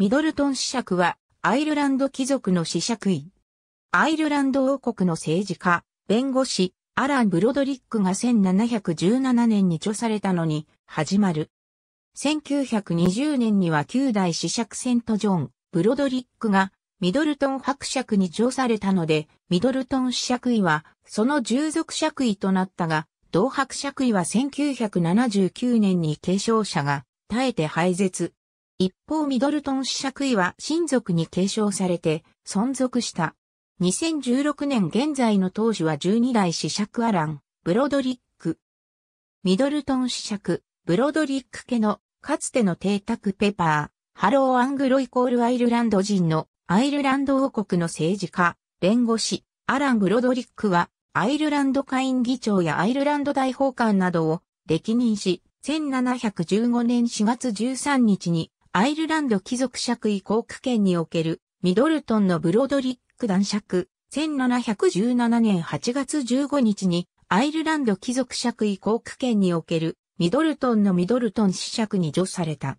ミドルトン子爵は、アイルランド貴族の子爵位。アイルランド王国の政治家、弁護士、アラン・ブロドリックが1717年に著されたのに、始まる。1920年には9代子爵セント・ジョン、ブロドリックが、ミドルトン伯爵に著されたので、ミドルトン子爵位は、その従属爵位となったが、同伯爵位は1979年に継承者が、耐えて廃絶。一方ミドルトン子爵位は親族に継承されて存続した。2016年現在の当時は12代子爵アラン、ブロドリック。ミドルトン子爵、ブロドリック家のかつての邸宅ペパー、ハローアングロイコールアイルランド人のアイルランド王国の政治家、弁護士、アラン・ブロドリックはアイルランド下院議長やアイルランド大法官などを歴任し、1715年4月13日にアイルランド貴族爵位航空クにおけるミドルトンのブロードリック男爵、1717年8月15日にアイルランド貴族爵位航空クにおけるミドルトンのミドルトン子爵に除された。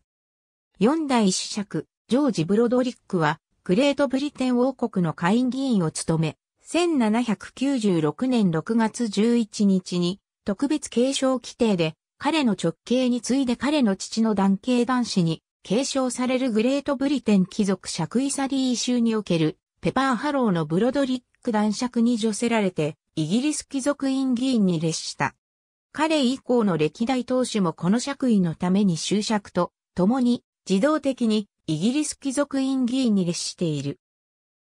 四代子爵、ジョージ・ブロドリックはグレートブリテン王国の下院議員を務め、1796年6月11日に特別継承規定で彼の直系に次いで彼の父の男系男子に継承されるグレートブリテン貴族爵イサリー州におけるペパーハローのブロドリック男爵に除せられてイギリス貴族院議員に列した。彼以降の歴代党首もこの爵位のために就職と共に自動的にイギリス貴族院議員に列している。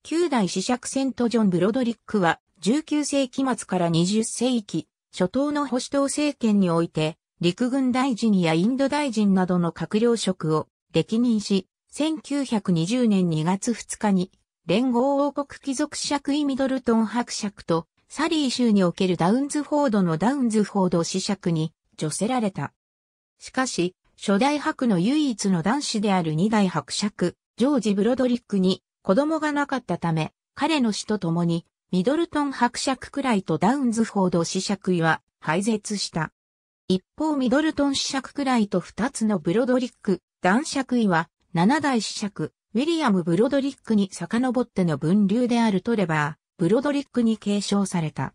旧代司爵セントジョン・ブロドリックは19世紀末から20世紀初頭の保守党政権において陸軍大臣やインド大臣などの閣僚職を歴任し、1920年2月2日に、連合王国貴族爵位ミドルトン伯爵と、サリー州におけるダウンズフォードのダウンズフォード子爵に、除せられた。しかし、初代伯の唯一の男子である二代伯爵、ジョージ・ブロドリックに子供がなかったため、彼の死と共に、ミドルトン伯爵くらいとダウンズフォード子爵は廃絶した。一方ミドルトン子爵くらいと二つのブロドリック、男爵位は、七代子爵、ウィリアム・ブロドリックに遡っての分流であるトレバー、ブロドリックに継承された。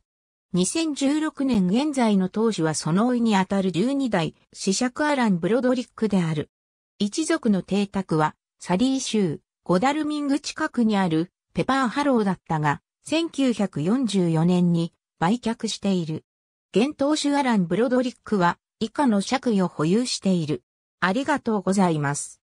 2016年現在の当主はその位にあたる12代、子爵アラン・ブロドリックである。一族の邸宅は、サリー州、ゴダルミング近くにある、ペパーハローだったが、1944年に売却している。現当主アラン・ブロドリックは、以下の爵位を保有している。ありがとうございます。